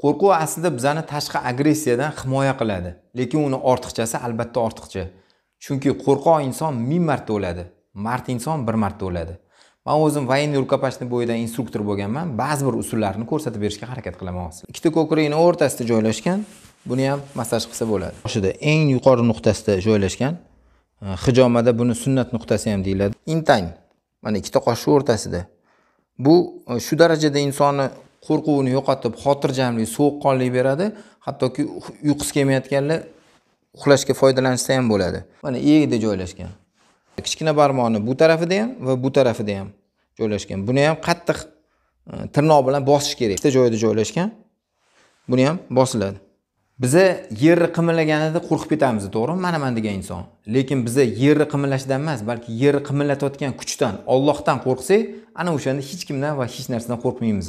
qo'rquv aslida bizani tashqi agressiyadan himoya qiladi lekin uni ortiqchasi albatta ortiqcha chunki qo'rqoq inson ming marta o'ladi mard inson bir marta o'ladi man o'zim военный рукопашный bo'yidan instruktor bo'lganman ba'zi bir usullarni ko'rsatib berishga harakat qilaman ikkita ko'krakni o'rtasida joylashgan buni ham massaj qilsa bo'ladi boshida eng yuqori nuqtasida joylashgan e, hijomada buni sunnat nuqtasi ham deyiladi intang mana ikkita qoshni o'rtasida bu e, shu darajada insonni qo'rquvini yo'qotib xotirjamlik sovuqqonlik beradi hattoki uyqusi kelmayotganlar uxlashga foydalanishsa ham bo'ladi mana egida joylashgan kichkina barmoqni bu tarafida ham va bu tarafida ham joylashgan buni ham qattiq e, tirnoq bilan bosish kerak ikkita joyda joylashgan buni ham bosiladi biza yerni qimirlaganida qo'rqib ketamiz to'g'rimi mana man degan inson lekin biza yerni qimillashdan emas balki yerni qimirlatayotgan kuchdan ollohdan qo'rqsak ana o'shanda hech kimdan va hech narsadan qo'rqmaymiz